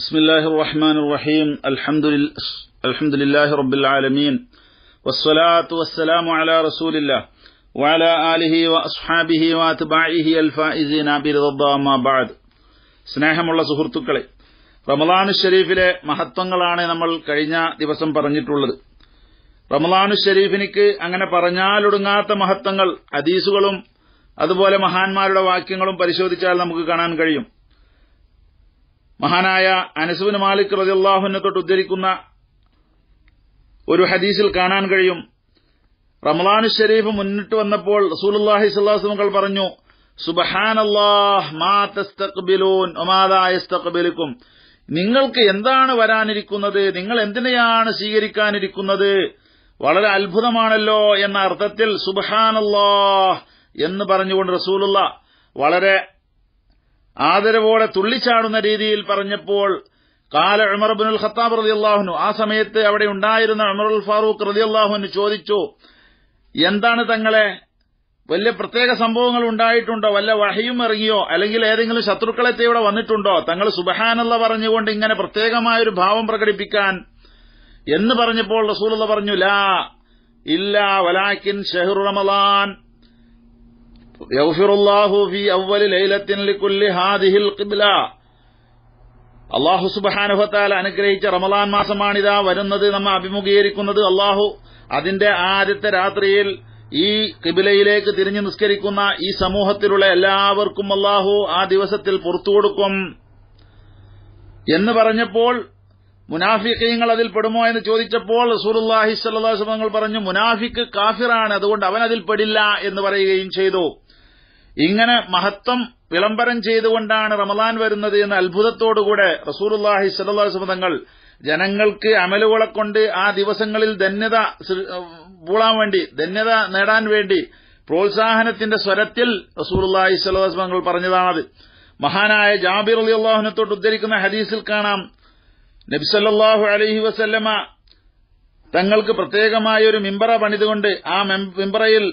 بسم الله الرحمن الرحيم الحمد, لله الحمد لله رب العالمين والصلاة والسلام على رسول الله وعلى آله وأصحابه وأتباعه الفائزين برضا ما بعد സ്നേഹമുള്ള സുഹൃത്തുക്കളെ റമളാൻ ഷരീഫിലെ മഹത്വങ്ങളാണ് നമ്മൾ കഴിഞ്ഞ ദിവസം പറഞ്ഞിട്ടുള്ളത് റമദാനു ഷരീഫിനിക്ക് അങ്ങനെ പറഞ്ഞാലൊടുങ്ങാത്ത മഹത്വങ്ങൾ ഹദീസുകളും അതുപോലെ മഹാന്മാരുടെ വാക്യങ്ങളും പരിശോധിച്ചാൽ നമുക്ക് കാണാൻ കഴിയും മഹാനായ അനസുബിൻ മാലിക് റജല്ലാഹുവിനെ തൊട്ട് ഉദ്ധരിക്കുന്ന ഒരു ഹദീസിൽ കാണാൻ കഴിയും റമലാനു ഷെരീഫ് മുന്നിട്ട് വന്നപ്പോൾ റസൂലുല്ലാഹി സ്വല്ലാസ്മുകൾ പറഞ്ഞു സുബഹാനല്ലാഹ്ബിലൂൻ നിങ്ങൾക്ക് എന്താണ് വരാനിരിക്കുന്നത് നിങ്ങൾ എന്തിനെയാണ് സ്വീകരിക്കാനിരിക്കുന്നത് വളരെ അത്ഭുതമാണല്ലോ എന്ന അർത്ഥത്തിൽ സുബഹാനല്ലാഹ് എന്ന് പറഞ്ഞുകൊണ്ട് റസൂലുള്ള വളരെ ആദരവോടെ തുള്ളിച്ചാടുന്ന രീതിയിൽ പറഞ്ഞപ്പോൾ കാല ഉമർബുൽ ഖത്താബ് റതി അള്ളാഹുനു ആ സമയത്ത് അവിടെ ഉണ്ടായിരുന്ന ഉമറുൽ ഫാറൂഖ് റതി അള്ളാഹുനു ചോദിച്ചു എന്താണ് തങ്ങളെ വലിയ പ്രത്യേക സംഭവങ്ങൾ ഉണ്ടായിട്ടുണ്ടോ വല്ല വഹയും ഇറങ്ങിയോ അല്ലെങ്കിൽ ഏതെങ്കിലും ശത്രുക്കളെത്തി ഇവിടെ വന്നിട്ടുണ്ടോ തങ്ങൾ സുബഹാനല്ല പറഞ്ഞുകൊണ്ട് ഇങ്ങനെ പ്രത്യേകമായ ഒരു ഭാവം പ്രകടിപ്പിക്കാൻ എന്ന് പറഞ്ഞപ്പോൾ റസൂലുള്ള പറഞ്ഞു ലാ ഇല്ല വലാക്കിൻ ഷെഹ്റു يغفر الله في ലൈലത്തിൻ ليلة لكل هذه القبلة അള്ളാഹു സുബഹാനുഭത്താൽ അനുഗ്രഹിച്ച റമലാൻ മാസമാണിതാ വരുന്നത് നമ്മ അഭിമുഖീകരിക്കുന്നത് അള്ളാഹു അതിന്റെ ആദ്യത്തെ രാത്രിയിൽ ഈ കിബിലയിലേക്ക് തിരിഞ്ഞു നിസ്കരിക്കുന്ന ഈ സമൂഹത്തിലുള്ള എല്ലാവർക്കും അള്ളാഹു ആ ദിവസത്തിൽ പുറത്തു കൊടുക്കും എന്ന് പറഞ്ഞപ്പോൾ മുനാഫിക്കീങ്ങൾ അതിൽ പെടുമോ എന്ന് ചോദിച്ചപ്പോൾ റസൂലുല്ലാഹി സുബങ്ങൾ പറഞ്ഞു മുനാഫിക്ക് കാഫിറാണ് അതുകൊണ്ട് അവൻ അതിൽ പെടില്ല എന്ന് പറയുകയും ചെയ്തു ഇങ്ങനെ മഹത്വം വിളംബരം ചെയ്തുകൊണ്ടാണ് റമദാൻ വരുന്നത് എന്ന അത്ഭുതത്തോടുകൂടെ റസൂലുല്ലാഹി സലഹുസ്മ തങ്ങൾ ജനങ്ങൾക്ക് അമലുകളെ കൊണ്ട് ആ ദിവസങ്ങളിൽ ധന്യത പൂളാൻ വേണ്ടി ധന്യത നേടാൻ വേണ്ടി പ്രോത്സാഹനത്തിന്റെ സ്വരത്തിൽ റസൂലുല്ലാഹി സലഹുസ്മ തങ്ങൾ പറഞ്ഞതാണത് മഹാനായ ജാബിർ അലി അള്ളാഹുനത്തോട്ട് ഉദ്ധരിക്കുന്ന ഹദീസിൽ കാണാം നബിസല്ലാഹു അലഹി വസല്ലമ തങ്ങൾക്ക് പ്രത്യേകമായ ഒരു മിമ്പറ പണിതുകൊണ്ട് ആ മിമ്പറയിൽ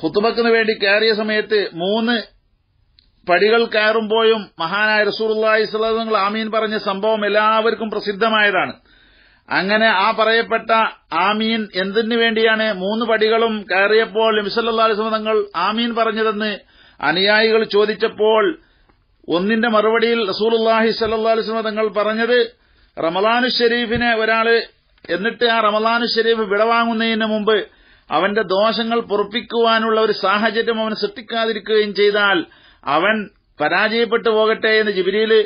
ഹുത്തുബക്കിന് വേണ്ടി കയറിയ സമയത്ത് മൂന്ന് പടികൾ കയറുമ്പോഴും മഹാനായ റസൂർല്ലാഹി സ്വലങ്ങൾ ആമീൻ പറഞ്ഞ സംഭവം എല്ലാവർക്കും പ്രസിദ്ധമായതാണ് അങ്ങനെ ആ പറയപ്പെട്ട ആമീൻ എന്തിനു വേണ്ടിയാണ് മൂന്ന് പടികളും കയറിയപ്പോൾ നബിസല്ലാസ്ലം തങ്ങൾ ആമീൻ പറഞ്ഞതെന്ന് അനുയായികൾ ചോദിച്ചപ്പോൾ ഒന്നിന്റെ മറുപടിയിൽ റസൂലുല്ലാഹി സല്ലാസ്ലം തങ്ങൾ പറഞ്ഞത് റമലാനു ഷെരീഫിനെ ഒരാള് എന്നിട്ട് ആ റമലാനു ഷെരീഫ് വിടവാങ്ങുന്നതിന് മുമ്പ് അവന്റെ ദോഷങ്ങൾ പൊറപ്പിക്കുവാനുള്ള ഒരു സാഹചര്യം അവൻ സൃഷ്ടിക്കാതിരിക്കുകയും ചെയ്താൽ അവൻ പരാജയപ്പെട്ടു പോകട്ടെ എന്ന് ജിബിരിയില്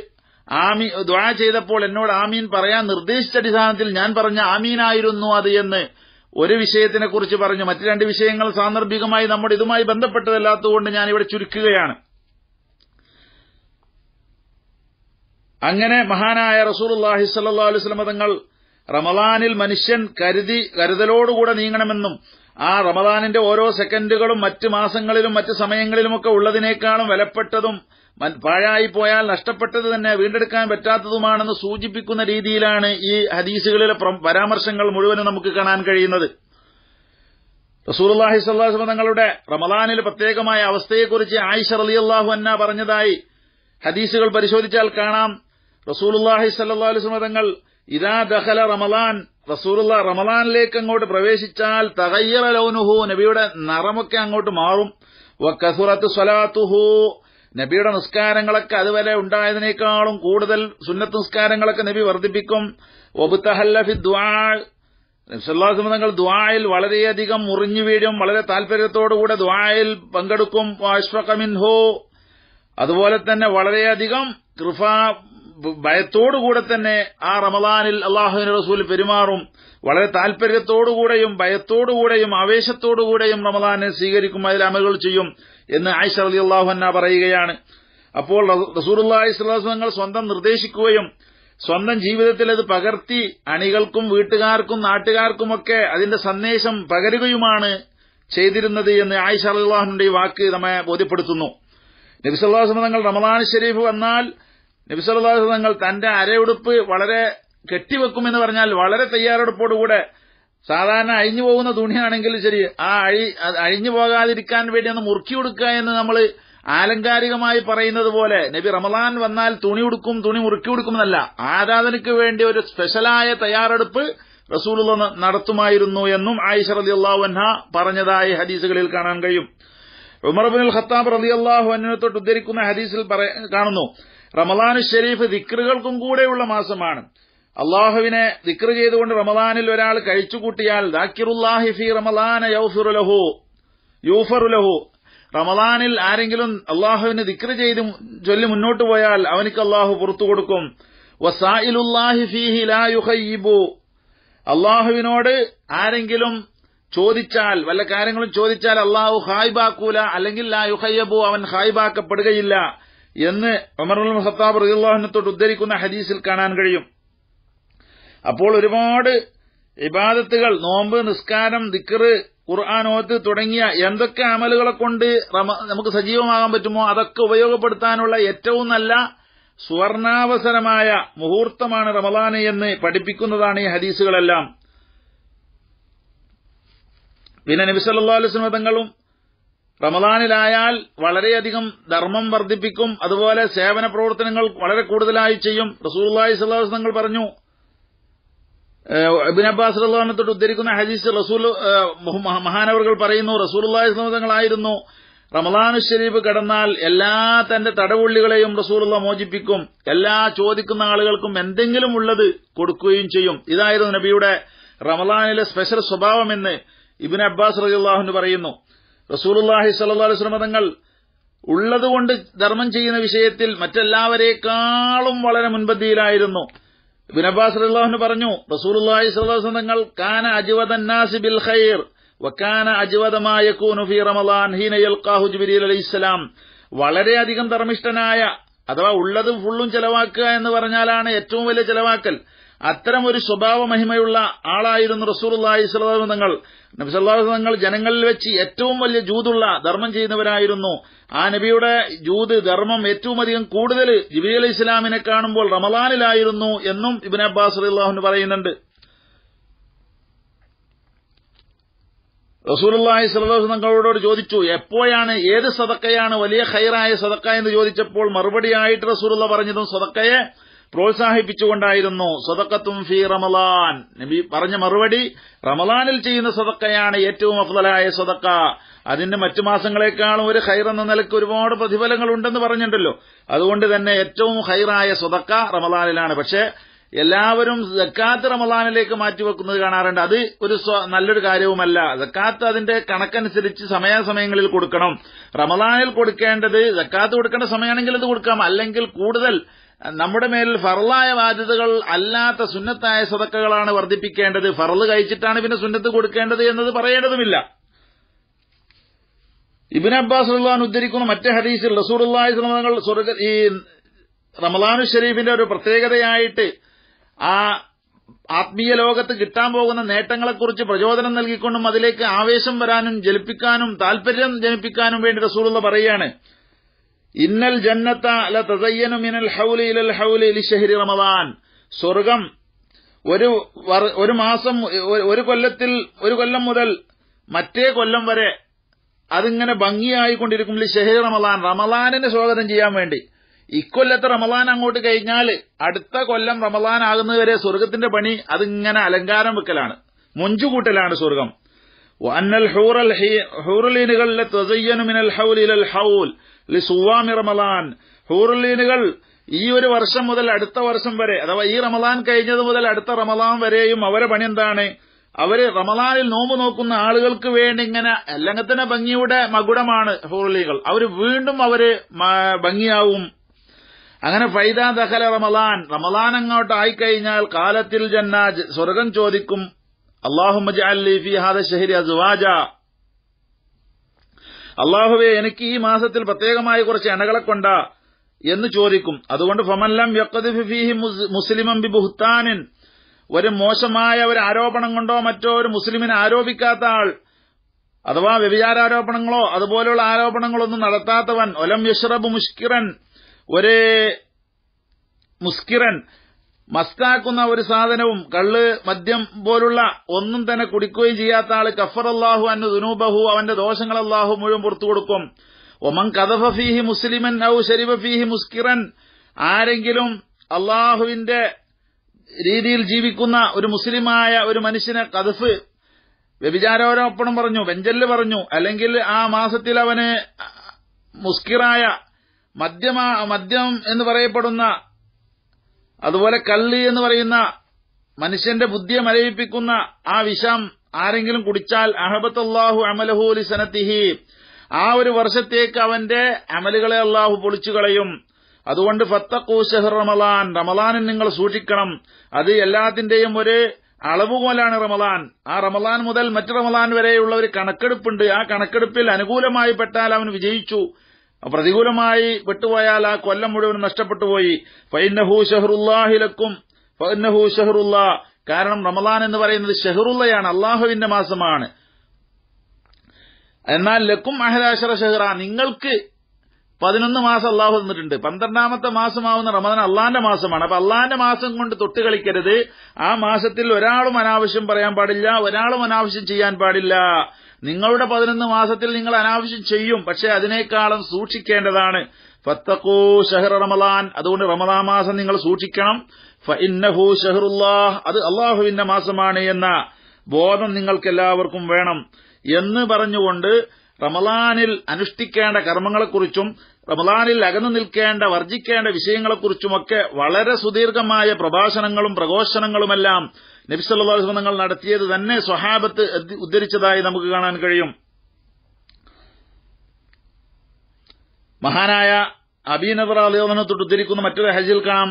ആമി ദ്വാ ചെയ്തപ്പോൾ എന്നോട് ആമീൻ പറയാൻ നിർദ്ദേശിച്ച അടിസ്ഥാനത്തിൽ ഞാൻ പറഞ്ഞ ആമീനായിരുന്നു അത് എന്ന് ഒരു വിഷയത്തിനെക്കുറിച്ച് പറഞ്ഞു മറ്റു രണ്ട് വിഷയങ്ങൾ സാന്ദർഭികമായി നമ്മുടെ ഇതുമായി ബന്ധപ്പെട്ടതല്ലാത്തതുകൊണ്ട് ഞാൻ ഇവിടെ ചുരുക്കുകയാണ് അങ്ങനെ മഹാനായ റസൂർല്ലാഹി സല്ലാ അലുസ്ലമതങ്ങൾ തങ്ങൾ റമലാനിൽ മനുഷ്യൻ കരുതി കരുതലോടുകൂടെ നീങ്ങണമെന്നും ആ റമദാനിന്റെ ഓരോ സെക്കൻഡുകളും മറ്റ് മാസങ്ങളിലും മറ്റ് സമയങ്ങളിലുമൊക്കെ ഉള്ളതിനേക്കാളും വിലപ്പെട്ടതും പാഴായി പോയാൽ നഷ്ടപ്പെട്ടത് തന്നെ വീണ്ടെടുക്കാൻ പറ്റാത്തതുമാണെന്ന് സൂചിപ്പിക്കുന്ന രീതിയിലാണ് ഈ ഹദീസുകളിലെ പരാമർശങ്ങൾ മുഴുവനും നമുക്ക് കാണാൻ കഴിയുന്നത് റസൂർലാഹി സ്വല്ലാസ്മ തങ്ങളുടെ റമദാനിൽ പ്രത്യേകമായ അവസ്ഥയെക്കുറിച്ച് ആയിഷ അലി അള്ളാഹു അന്ന പറഞ്ഞതായി ഹദീസുകൾ പരിശോധിച്ചാൽ കാണാം റസൂലുല്ലാഹി സല്ലാസ്മ തങ്ങൾ ഇതാ ദഹല റമദാൻ റസൂറുള്ള റമലാനിലേക്ക് അങ്ങോട്ട് പ്രവേശിച്ചാൽ തകയ്യറ ലൗനുഹു നബിയുടെ നിറമൊക്കെ അങ്ങോട്ട് മാറും വക്കസുറത്ത് സ്വലാത്തുഹു നബിയുടെ നിസ്കാരങ്ങളൊക്കെ അതുവരെ ഉണ്ടായതിനേക്കാളും കൂടുതൽ സുന്നത്ത് നിസ്കാരങ്ങളൊക്കെ നബി വർദ്ധിപ്പിക്കും ഒബുത്തഹല്ലഫി ദ്വാൾ നബ്സല്ലാസ്മതങ്ങൾ ദ്വായിൽ വളരെയധികം മുറിഞ്ഞു വീഴും വളരെ താൽപര്യത്തോടുകൂടെ ദ്വായിൽ പങ്കെടുക്കും അതുപോലെ തന്നെ വളരെയധികം കൃഫ ഭയത്തോടുകൂടെ തന്നെ ആ റമദാനിൽ അള്ളാഹുവിന് റസൂൽ പെരുമാറും വളരെ താൽപര്യത്തോടുകൂടെയും ഭയത്തോടുകൂടെയും ആവേശത്തോടുകൂടെയും റമദാനെ സ്വീകരിക്കും അതിൽ അമലുകൾ ചെയ്യും എന്ന് ആയിഷ അലി അന്ന പറയുകയാണ് അപ്പോൾ റസൂലുള്ളാഹി സ്വലാസ് തങ്ങൾ സ്വന്തം നിർദ്ദേശിക്കുകയും സ്വന്തം ജീവിതത്തിൽ അത് പകർത്തി അണികൾക്കും വീട്ടുകാർക്കും നാട്ടുകാർക്കുമൊക്കെ അതിന്റെ സന്ദേശം പകരുകയുമാണ് ചെയ്തിരുന്നത് എന്ന് ആയിഷ അള്ളാഹുന്റെ വാക്ക് നമ്മെ ബോധ്യപ്പെടുത്തുന്നു അള്ളാഹു തങ്ങൾ റമദാൻ ഷെരീഫ് വന്നാൽ നബിസല്ലാഹു തങ്ങൾ തന്റെ അരയുടുപ്പ് വളരെ കെട്ടിവെക്കുമെന്ന് പറഞ്ഞാൽ വളരെ തയ്യാറെടുപ്പോടുകൂടെ സാധാരണ അഴിഞ്ഞു പോകുന്ന തുണിയാണെങ്കിൽ ശരി ആ അഴി അഴിഞ്ഞു പോകാതിരിക്കാൻ വേണ്ടി ഒന്ന് മുറുക്കി കൊടുക്കുക എന്ന് നമ്മൾ ആലങ്കാരികമായി പറയുന്നത് പോലെ നബി റമദാൻ വന്നാൽ തുണി ഉടുക്കും തുണി മുറുക്കി കൊടുക്കും എന്നല്ല ആരാധനയ്ക്ക് വേണ്ടി ഒരു സ്പെഷ്യലായ തയ്യാറെടുപ്പ് റസൂലുള്ള നടത്തുമായിരുന്നു എന്നും ആയിഷ റലി അള്ളാഹുഹ പറഞ്ഞതായി ഹദീസുകളിൽ കാണാൻ കഴിയും ഉമർബിൻ ഖത്താബ് റലി അള്ളാഹു അന്നിനെ തൊട്ട് ഉദ്ധരിക്കുന്ന ഹദീസിൽ കാണുന്നു റമദാനു ഷെരീഫ് ദിക്റുകൾക്കും കൂടെയുള്ള മാസമാണ് അള്ളാഹുവിനെ ദിക്ർ ചെയ്തുകൊണ്ട് റമദാനിൽ ഒരാൾ കഴിച്ചുകൂട്ടിയാൽ ദാക്കിറുല്ലാഹി ഫി റമദാന യൌഫിറുലഹു യൂഫറുലഹു റമദാനിൽ ആരെങ്കിലും അള്ളാഹുവിനെ ദിക്ർ ചെയ്ത് ചൊല്ലി മുന്നോട്ട് പോയാൽ അവനിക്ക് അള്ളാഹു പുറത്തു കൊടുക്കും വസായിലുല്ലാഹി ഫീഹി ലാ യുഹയ്യിബു അള്ളാഹുവിനോട് ആരെങ്കിലും ചോദിച്ചാൽ വല്ല കാര്യങ്ങളും ചോദിച്ചാൽ അള്ളാഹു ഹായ്ബാക്കൂല അല്ലെങ്കിൽ ലാ യുഹയ്യബു അവൻ ഹായ്ബാക്കപ്പെടുകയില്ല എന്ന് ഉമറുൽ ഖത്താബ് റഹിള്ളാഹിനത്തോട് ഉദ്ധരിക്കുന്ന ഹദീസിൽ കാണാൻ കഴിയും അപ്പോൾ ഒരുപാട് ഇബാദത്തുകൾ നോമ്പ് നിസ്കാരം ദിക്കറ് ഖുർആാനോത്ത് തുടങ്ങിയ എന്തൊക്കെ അമലുകളെ കൊണ്ട് നമുക്ക് സജീവമാകാൻ പറ്റുമോ അതൊക്കെ ഉപയോഗപ്പെടുത്താനുള്ള ഏറ്റവും നല്ല സുവർണാവസരമായ മുഹൂർത്തമാണ് റമദാന് എന്ന് പഠിപ്പിക്കുന്നതാണ് ഈ ഹദീസുകളെല്ലാം പിന്നെ നബിസല്ലാ അലുസ്മതങ്ങളും റമദാനിലായാൽ വളരെയധികം ധർമ്മം വർദ്ധിപ്പിക്കും അതുപോലെ സേവന പ്രവർത്തനങ്ങൾ വളരെ കൂടുതലായി ചെയ്യും റസൂർലായി സല്ലാസ് തങ്ങൾ പറഞ്ഞു അബിൻ അബ്ബാസ് അള്ളഹാനത്തോട് ഉദ്ധരിക്കുന്ന ഹജീസ് റസൂൽ മഹാനവറുകൾ പറയുന്നു റസൂർലായി തങ്ങളായിരുന്നു റമദാനു ഷരീഫ് കടന്നാൽ എല്ലാ തന്റെ തടവുള്ളികളെയും റസൂലുള്ള മോചിപ്പിക്കും എല്ലാ ചോദിക്കുന്ന ആളുകൾക്കും എന്തെങ്കിലും ഉള്ളത് കൊടുക്കുകയും ചെയ്യും ഇതായിരുന്നു നബിയുടെ റമദാനിലെ സ്പെഷ്യൽ സ്വഭാവമെന്ന് ഇബിൻ അബ്ബാസ് റജുല്ലാഹുന് പറയുന്നു റസൂലുല്ലാഹി സല്ലാ സ്വലമ തങ്ങൾ ഉള്ളതുകൊണ്ട് ധർമ്മം ചെയ്യുന്ന വിഷയത്തിൽ മറ്റെല്ലാവരെക്കാളും വളരെ മുൻപന്തിയിലായിരുന്നു ബിനബാസ് അള്ളാഹുന് പറഞ്ഞു റസൂലുല്ലാഹി സ്വലം തങ്ങൾ കാന അജ്വദൻ നാസി ബിൽ ഖൈർ വക്കാന അജ്വദമായ കൂനുഫി റമദാൻ ഹീനയൽ കാഹുജ്ബിരി ജുബിരിൽ അലൈഹി ഇസ്ലാം വളരെയധികം ധർമ്മിഷ്ഠനായ അഥവാ ഉള്ളതും ഫുള്ളും ചെലവാക്കുക എന്ന് പറഞ്ഞാലാണ് ഏറ്റവും വലിയ ചെലവാക്കൽ അത്തരമൊരു സ്വഭാവ മഹിമയുള്ള ആളായിരുന്നു റസൂർലായി സ്വലാഹു തങ്ങൾ നബിസല്ലാഹു തങ്ങൾ ജനങ്ങളിൽ വെച്ച് ഏറ്റവും വലിയ ജൂതുള്ള ധർമ്മം ചെയ്യുന്നവരായിരുന്നു ആ നബിയുടെ ജൂത് ധർമ്മം ഏറ്റവും അധികം കൂടുതൽ ജിബി അലി ഇസ്ലാമിനെ കാണുമ്പോൾ റമലാനിലായിരുന്നു എന്നും ഇബിൻ അബ്ബാസ് അള്ളാഹുന് പറയുന്നുണ്ട് റസൂലുള്ളാഹി സ്വല്ലല്ലാഹു തങ്ങളോട് ചോദിച്ചു എപ്പോഴാണ് ഏത് സദക്കയാണ് വലിയ ഖൈറായ സദക്ക എന്ന് ചോദിച്ചപ്പോൾ മറുപടിയായിട്ട് റസൂലുള്ള പറഞ്ഞതും സദക്കയെ പ്രോത്സാഹിപ്പിച്ചുകൊണ്ടായിരുന്നു സ്വതക്കത്തും ഫി റമലാൻ നബി പറഞ്ഞ മറുപടി റമലാനിൽ ചെയ്യുന്ന സ്വതക്കയാണ് ഏറ്റവും അഫ്ദലായ സ്വതക്ക അതിന് മറ്റു മാസങ്ങളെക്കാളും ഒരു ഹൈർ എന്ന നിലയ്ക്ക് ഒരുപാട് പ്രതിഫലങ്ങൾ ഉണ്ടെന്ന് പറഞ്ഞിട്ടുണ്ടല്ലോ അതുകൊണ്ട് തന്നെ ഏറ്റവും ഹൈറായ സ്വതക്ക റമലാനിലാണ് പക്ഷേ എല്ലാവരും ജക്കാത്ത് റമലാനിലേക്ക് മാറ്റിവെക്കുന്നത് കാണാറുണ്ട് അത് ഒരു നല്ലൊരു കാര്യവുമല്ല ജക്കാത്ത് അതിന്റെ കണക്കനുസരിച്ച് സമയാസമയങ്ങളിൽ കൊടുക്കണം റമലാനിൽ കൊടുക്കേണ്ടത് ജക്കാത്ത് കൊടുക്കേണ്ട സമയമാണെങ്കിൽ അത് കൊടുക്കാം അല്ലെങ്കിൽ കൂടുതൽ നമ്മുടെ മേൽ ഫറലായ ബാധ്യതകൾ അല്ലാത്ത സുന്നത്തായ സതക്കകളാണ് വർദ്ധിപ്പിക്കേണ്ടത് ഫറല് കഴിച്ചിട്ടാണ് പിന്നെ സുന്നത്ത് കൊടുക്കേണ്ടത് എന്നത് പറയേണ്ടതുമില്ല ഇബിൻ അബ്ബാസ് ഉദ്ധരിക്കുന്ന മറ്റേ ഹദീസിൽ റസൂർ തങ്ങൾ സ്വർഗ ഈ റമലാനു ഷെരീഫിന്റെ ഒരു പ്രത്യേകതയായിട്ട് ആ ആത്മീയ ലോകത്ത് കിട്ടാൻ പോകുന്ന നേട്ടങ്ങളെക്കുറിച്ച് പ്രചോദനം നൽകിക്കൊണ്ടും അതിലേക്ക് ആവേശം വരാനും ജലിപ്പിക്കാനും താൽപര്യം ജനിപ്പിക്കാനും വേണ്ടി റസൂലുള്ള പറയുകയാണ് ഇന്നൽ ജന്നത്ത അല തതയ്യനു മിനൽ ഹൗലി ഇലൽ ഹൗലി ഇലി ഷഹരി റമദാൻ സ്വർഗം ഒരു ഒരു മാസം ഒരു കൊല്ലത്തിൽ ഒരു കൊല്ലം മുതൽ മറ്റേ കൊല്ലം വരെ അതിങ്ങനെ ഭംഗിയായിക്കൊണ്ടിരിക്കും ലി ഷഹരി റമദാൻ റമദാനിന് സ്വാഗതം ചെയ്യാൻ വേണ്ടി ഇക്കൊല്ലത്തെ റമദാൻ അങ്ങോട്ട് കഴിഞ്ഞാൽ അടുത്ത കൊല്ലം റമദാൻ ആകുന്നതുവരെ സ്വർഗത്തിന്റെ പണി അതിങ്ങനെ അലങ്കാരം വെക്കലാണ് മുഞ്ചുകൂട്ടലാണ് സ്വർഗം വന്നൽ ഹൂറൽ ഹൂറലീനുകളിലെ ത്വസയ്യനു മിനൽ ഹൌൽ ഇലൽ ഹൗൽ ലിസുവാമി റമലാൻ ഹൂറുല്ലീനുകൾ ഈ ഒരു വർഷം മുതൽ അടുത്ത വർഷം വരെ അഥവാ ഈ റമലാൻ കഴിഞ്ഞത് മുതൽ അടുത്ത റമലാൻ വരെയും അവരെ പണി എന്താണ് അവര് റമലാനിൽ നോമ്പ് നോക്കുന്ന ആളുകൾക്ക് വേണ്ടി ഇങ്ങനെ അല്ലെങ്കിൽ ഭംഗിയുടെ മകുടമാണ് ഹൂറുലീകൾ അവർ വീണ്ടും അവര് ഭംഗിയാവും അങ്ങനെ ഫൈദ ദഹല റമലാൻ റമലാൻ അങ്ങോട്ട് ആയിക്കഴിഞ്ഞാൽ കാലത്തിൽ ജന്നാജ് സ്വർഗം ചോദിക്കും അള്ളാഹുമജ് അല്ലി ഫി ഹാദ ഷഹരി അസുവാജ അള്ളാഹുവെ എനിക്ക് ഈ മാസത്തിൽ പ്രത്യേകമായി കുറച്ച് എണകളെ കൊണ്ട എന്ന് ചോദിക്കും അതുകൊണ്ട് ഫമല്ലം യക്കദിഫിഹി മുസ്ലിമം ബി ബുഹ്താനിൻ ഒരു മോശമായ ഒരു ആരോപണം കൊണ്ടോ മറ്റോ ഒരു മുസ്ലിമിനെ ആരോപിക്കാത്ത ആൾ അഥവാ വ്യഭിചാരോപണങ്ങളോ അതുപോലെയുള്ള ആരോപണങ്ങളൊന്നും നടത്താത്തവൻ ഒലം യഷ്റബ് മുഷ്കിറൻ ഒരു മുസ്കിറൻ മസ്കാക്കുന്ന ഒരു സാധനവും കള്ള് മദ്യം പോലുള്ള ഒന്നും തന്നെ കുടിക്കുകയും ചെയ്യാത്ത ആള് കഫർ അള്ളാഹു അന്ന് ദുനൂബഹു അവന്റെ ദോഷങ്ങൾ അള്ളാഹു മുഴുവൻ പുറത്തു കൊടുക്കും ഒമൻ കഥഫ ഫീഹി മുസ്ലിമൻ ഔ ഷരീഫ ഫീഹി മുസ്കിറൻ ആരെങ്കിലും അള്ളാഹുവിന്റെ രീതിയിൽ ജീവിക്കുന്ന ഒരു മുസ്ലിമായ ഒരു മനുഷ്യനെ കഥഫ് വ്യഭിചാരോരോപണം പറഞ്ഞു വെഞ്ചല് പറഞ്ഞു അല്ലെങ്കിൽ ആ മാസത്തിൽ അവന് മുസ്കിറായ മദ്യമാ മദ്യം എന്ന് പറയപ്പെടുന്ന അതുപോലെ കല്ല് എന്ന് പറയുന്ന മനുഷ്യന്റെ ബുദ്ധിയെ മരവിപ്പിക്കുന്ന ആ വിഷം ആരെങ്കിലും കുടിച്ചാൽ അഹബത്തുള്ളാഹു അമലഹു സനത്തിഹി ആ ഒരു വർഷത്തേക്ക് അവന്റെ അമലുകളെ അള്ളാഹു പൊളിച്ചു കളയും അതുകൊണ്ട് ഫത്തക്കൂ ഷെഹ് റമലാൻ റമലാനും നിങ്ങൾ സൂക്ഷിക്കണം അത് എല്ലാത്തിന്റെയും ഒരു അളവുകോലാണ് റമലാൻ ആ റമലാൻ മുതൽ മറ്റു റമലാൻ വരെയുള്ള ഒരു കണക്കെടുപ്പുണ്ട് ആ കണക്കെടുപ്പിൽ അനുകൂലമായി പെട്ടാൽ അവൻ വിജയിച്ചു പ്രതികൂലമായി വിട്ടുപോയാൽ ആ കൊല്ലം മുഴുവൻ നഷ്ടപ്പെട്ടുപോയി ഫൈനഹു ഷഹറുല്ലാഹിലക്കും ഫൈനഹു ഷഹറുല്ലാ കാരണം റമദാൻ എന്ന് പറയുന്നത് ഷെഹറുള്ളയാണ് അള്ളാഹുവിന്റെ മാസമാണ് എന്നാൽ ലക്കും അഹലാശറ ഷെഹ്റ നിങ്ങൾക്ക് പതിനൊന്ന് മാസം അള്ളാഹു തന്നിട്ടുണ്ട് പന്ത്രണ്ടാമത്തെ മാസമാവുന്ന റമദാൻ അള്ളാന്റെ മാസമാണ് അപ്പൊ അള്ളാന്റെ മാസം കൊണ്ട് തൊട്ട് കളിക്കരുത് ആ മാസത്തിൽ ഒരാളും അനാവശ്യം പറയാൻ പാടില്ല ഒരാളും അനാവശ്യം ചെയ്യാൻ പാടില്ല നിങ്ങളുടെ പതിനൊന്ന് മാസത്തിൽ നിങ്ങൾ അനാവശ്യം ചെയ്യും പക്ഷെ അതിനേക്കാളും സൂക്ഷിക്കേണ്ടതാണ് ഫത്തക്കോ ഷഹർ റമദാൻ അതുകൊണ്ട് റമദാ മാസം നിങ്ങൾ സൂക്ഷിക്കണം ഫഇന്നഹു ഷഹറുല്ലാഹ് അത് അള്ളാഹുവിന്റെ മാസമാണ് എന്ന ബോധം നിങ്ങൾക്കെല്ലാവർക്കും വേണം എന്ന് പറഞ്ഞുകൊണ്ട് റമലാനിൽ അനുഷ്ഠിക്കേണ്ട കർമ്മങ്ങളെക്കുറിച്ചും റമദാനിൽ അകന്നു നിൽക്കേണ്ട വർജിക്കേണ്ട വിഷയങ്ങളെക്കുറിച്ചുമൊക്കെ വളരെ സുദീർഘമായ പ്രഭാഷണങ്ങളും പ്രഘോഷണങ്ങളുമെല്ലാം നബിസല്ലാസ്വ നടത്തിയത് തന്നെ സ്വഹാബത്ത് ഉദ്ധരിച്ചതായി നമുക്ക് കാണാൻ കഴിയും മഹാനായ അബീനദർ അലിയോധനെ തൊട്ട് ഉദ്ധരിക്കുന്ന മറ്റൊരു ഹജിൽ കാണാം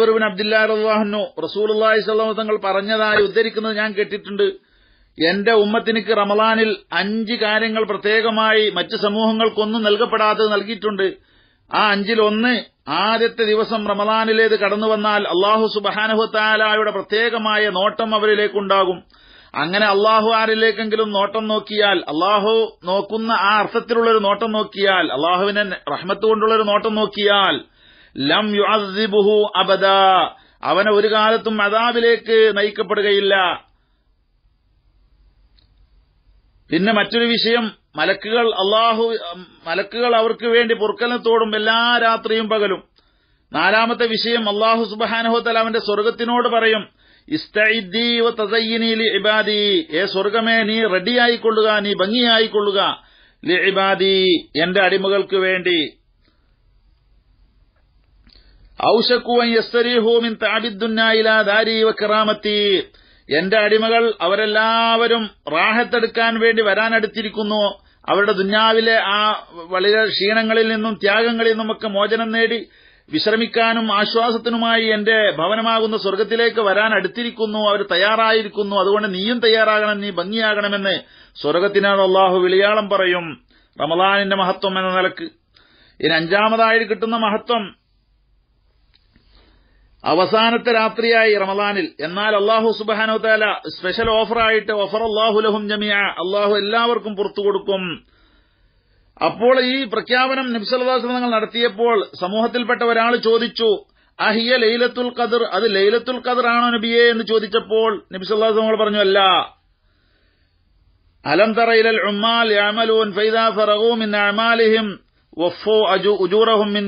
ബിൻ അബ്ദുല്ലാ റഹ്വാഹനു റസൂൽ അള്ളാഹി സ്വല്ലാ തങ്ങൾ പറഞ്ഞതായി ഉദ്ധരിക്കുന്നത് ഞാൻ കേട്ടിട്ടുണ്ട് എന്റെ ഉമ്മത്തിനിക്ക് റമലാനിൽ അഞ്ച് കാര്യങ്ങൾ പ്രത്യേകമായി മറ്റ് സമൂഹങ്ങൾക്കൊന്നും നൽകപ്പെടാത്തത് നൽകിയിട്ടുണ്ട് ആ അഞ്ചിൽ ഒന്ന് ആദ്യത്തെ ദിവസം റമലാനിലേത് കടന്നു വന്നാൽ അള്ളാഹു സുബഹാനഹുത്താലായുടെ പ്രത്യേകമായ നോട്ടം അവരിലേക്കുണ്ടാകും അങ്ങനെ അള്ളാഹു ആരിലേക്കെങ്കിലും നോട്ടം നോക്കിയാൽ അള്ളാഹു നോക്കുന്ന ആ അർത്ഥത്തിലുള്ള ഒരു നോട്ടം നോക്കിയാൽ അള്ളാഹുവിനെ റഹ്മത്ത് കൊണ്ടുള്ള ഒരു നോട്ടം നോക്കിയാൽ ലം യുഹു അബദ അവനെ ഒരു കാലത്തും അദാബിലേക്ക് നയിക്കപ്പെടുകയില്ല പിന്നെ മറ്റൊരു വിഷയം മലക്കുകൾ അള്ളാഹു മലക്കുകൾ അവർക്ക് വേണ്ടി പുറക്കലത്തോടും തോടും എല്ലാ രാത്രിയും പകലും നാലാമത്തെ വിഷയം അള്ളാഹു സുബാനഹോത്തൽ അവന്റെ സ്വർഗത്തിനോട് പറയും ഇബാദി ഏ സ്വർഗമേ നീ റെഡിയായിക്കൊള്ളുക നീ ഭംഗിയായിക്കൊള്ളുക ലി ഇബാദി എന്റെ അടിമകൾക്ക് വേണ്ടി ഔഷക്കുവൻ യസ്തരീഹൂമിൻ താബിദ്ദുന്നായില ദാരി വ കിറാമത്തി എന്റെ അടിമകൾ അവരെല്ലാവരും റാഹത്തെടുക്കാൻ വേണ്ടി വരാനെടുത്തിരിക്കുന്നു അവരുടെ ദുഞ്ഞാവിലെ ആ വളരെ ക്ഷീണങ്ങളിൽ നിന്നും ത്യാഗങ്ങളിൽ നിന്നുമൊക്കെ മോചനം നേടി വിശ്രമിക്കാനും ആശ്വാസത്തിനുമായി എന്റെ ഭവനമാകുന്ന സ്വർഗത്തിലേക്ക് വരാൻ അവർ തയ്യാറായിരിക്കുന്നു അതുകൊണ്ട് നീയും തയ്യാറാകണം നീ ഭംഗിയാകണമെന്ന് സ്വർഗത്തിനാണ് അള്ളാഹു വിളിയാളം പറയും റമദാനിന്റെ മഹത്വം എന്ന നിലക്ക് ഇനി അഞ്ചാമതായി കിട്ടുന്ന മഹത്വം അവസാനത്തെ രാത്രിയായി റമദാനിൽ എന്നാൽ അള്ളാഹു സുബാനോ താല സ്പെഷ്യൽ ഓഫറായിട്ട് ഓഫർ അള്ളാഹുലഹും ജമിയ അള്ളാഹു എല്ലാവർക്കും പുറത്തു കൊടുക്കും അപ്പോൾ ഈ പ്രഖ്യാപനം നബ്സല്ലാസ് നടത്തിയപ്പോൾ സമൂഹത്തിൽപ്പെട്ട ഒരാൾ ചോദിച്ചു അഹിയ ലൈലത്തുൽ കദർ അത് ലൈലത്തുൽ കദർ ആണോ നബിയെ എന്ന് ചോദിച്ചപ്പോൾ നബ്സല്ലാസ് പറഞ്ഞു അല്ല അലം തറയിലൽ ഉമ്മാൽ യാമലൂൻ ഫൈദാ ഫറഗൂ മിൻ അമാലിഹിം വഫോ അജു ഉജൂറഹും മിൻ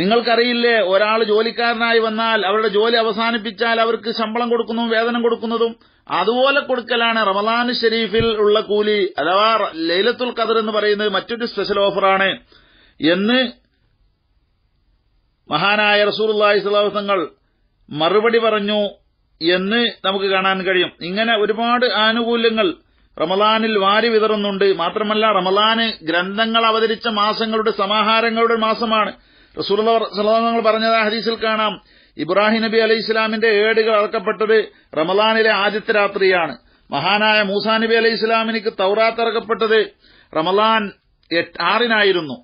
നിങ്ങൾക്കറിയില്ലേ ഒരാൾ ജോലിക്കാരനായി വന്നാൽ അവരുടെ ജോലി അവസാനിപ്പിച്ചാൽ അവർക്ക് ശമ്പളം കൊടുക്കുന്നതും വേതനം കൊടുക്കുന്നതും അതുപോലെ കൊടുക്കലാണ് റമദാൻ ഷെരീഫിൽ ഉള്ള കൂലി അഥവാ ലൈലത്തുൽ ഖദർ എന്ന് പറയുന്നത് മറ്റൊരു സ്പെഷ്യൽ ഓഫറാണ് എന്ന് മഹാനായ റസൂർല്ലാഹി തങ്ങൾ മറുപടി പറഞ്ഞു എന്ന് നമുക്ക് കാണാൻ കഴിയും ഇങ്ങനെ ഒരുപാട് ആനുകൂല്യങ്ങൾ റമദാനിൽ വാരി വിതറുന്നുണ്ട് മാത്രമല്ല റമദാന് ഗ്രന്ഥങ്ങൾ അവതരിച്ച മാസങ്ങളുടെ സമാഹാരങ്ങളുടെ മാസമാണ് റസൂൽ സലഹങ്ങൾ പറഞ്ഞത് ആ ഹദീസിൽ കാണാം ഇബ്രാഹിം നബി അലൈഹി ഇസ്ലാമിന്റെ ഏടുകൾ അറക്കപ്പെട്ടത് റമലാനിലെ ആദ്യത്തെ രാത്രിയാണ് മഹാനായ മൂസാ നബി അലൈഹി ഇസ്ലാമിനിക്ക് തൗറാത്ത് ഇറക്കപ്പെട്ടത് റമലാൻ ആറിനായിരുന്നു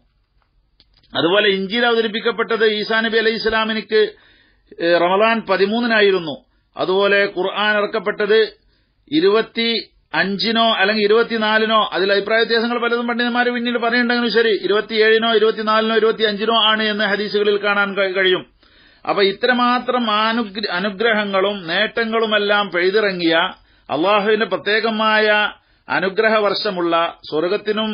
അതുപോലെ ഇഞ്ചിയിൽ അവതരിപ്പിക്കപ്പെട്ടത് ഈസാ നബി അലൈഹി ഇസ്ലാമിനിക്ക് റമലാൻ പതിമൂന്നിനായിരുന്നു അതുപോലെ ഖുർആൻ ഇറക്കപ്പെട്ടത് ഇരുപത്തി അഞ്ചിനോ അല്ലെങ്കിൽ ഇരുപത്തിനാലിനോ അതിൽ അഭിപ്രായ വ്യത്യാസങ്ങൾ പലതും പണ്ഡിതന്മാർ പിന്നീട് പറയുന്നുണ്ടെങ്കിലും ശരി ഇരുപത്തിയേഴിനോ ഇരുപത്തിനാലിനോ അഞ്ചിനോ ആണ് എന്ന് ഹദീസുകളിൽ കാണാൻ കഴിയും അപ്പൊ ഇത്രമാത്രം അനുഗ്രഹങ്ങളും നേട്ടങ്ങളുമെല്ലാം പെയ്തിറങ്ങിയ അള്ളാഹുവിന്റെ പ്രത്യേകമായ അനുഗ്രഹ വർഷമുള്ള സ്വർഗത്തിനും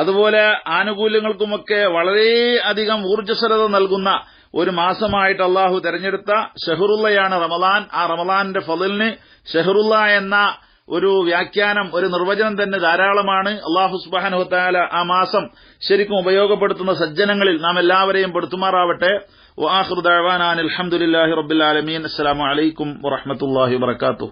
അതുപോലെ ആനുകൂല്യങ്ങൾക്കുമൊക്കെ വളരെയധികം ഊർജ്ജസ്വലത നൽകുന്ന ഒരു മാസമായിട്ട് അള്ളാഹു തെരഞ്ഞെടുത്ത ഷെഹറുള്ളയാണ് റമലാൻ ആ റമലാന്റെ ഫതിലിന് ഷെഹറുള്ള എന്ന ഒരു വ്യാഖ്യാനം ഒരു നിർവചനം തന്നെ ധാരാളമാണ് അള്ളാഹു സുബാനുഹത്താല ആ മാസം ശരിക്കും ഉപയോഗപ്പെടുത്തുന്ന സജ്ജനങ്ങളിൽ നാം എല്ലാവരെയും പെടുത്തുമാറാവട്ടെ വാഹൃദാൻ അലഹമുല്ലാഹി റബുലാലമീൻ അസ്സാം വലൈക്കും വറഹമത്തല്ലാഹി വാത്തു